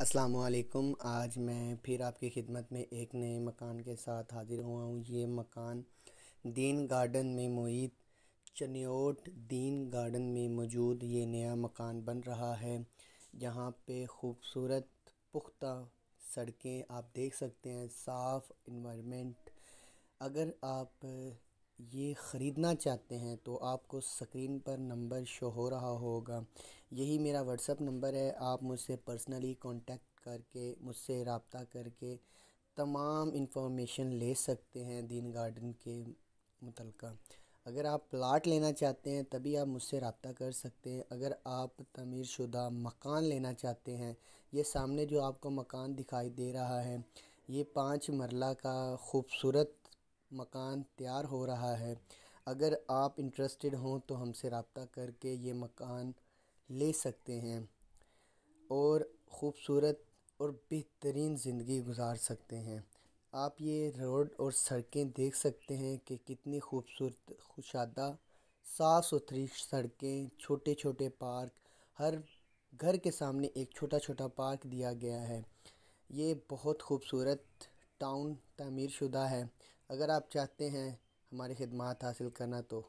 वालेकुम आज मैं फिर आपकी खिदमत में एक नए मकान के साथ हाज़िर हुआ हूँ ये मकान दीन गार्डन में मोहित चनियोट दीन गार्डन में मौजूद ये नया मकान बन रहा है यहाँ पे खूबसूरत पुख्ता सड़कें आप देख सकते हैं साफ़ इन्वामेंट अगर आप ये ख़रीदना चाहते हैं तो आपको स्क्रीन पर नंबर शो हो रहा होगा यही मेरा व्हाट्सअप नंबर है आप मुझसे पर्सनली कांटेक्ट करके मुझसे रबता करके तमाम इंफॉर्मेशन ले सकते हैं दीन गार्डन के मुतलका अगर आप प्लाट लेना चाहते हैं तभी आप मुझसे रबता कर सकते हैं अगर आप तमीर शुदा मकान लेना चाहते हैं ये सामने जो आपको मकान दिखाई दे रहा है ये पाँच मरला का खूबसूरत मकान तैयार हो रहा है अगर आप इंटरेस्टेड हों तो हमसे रबता करके ये मकान ले सकते हैं और ख़ूबसूरत और बेहतरीन ज़िंदगी गुजार सकते हैं आप ये रोड और सड़कें देख सकते हैं कि कितनी खूबसूरत खुशादा साफ़ सुथरी सड़कें छोटे छोटे पार्क हर घर के सामने एक छोटा छोटा पार्क दिया गया है ये बहुत खूबसूरत टाउन तमीर शुदा है अगर आप चाहते हैं हमारी खिदमत हासिल करना तो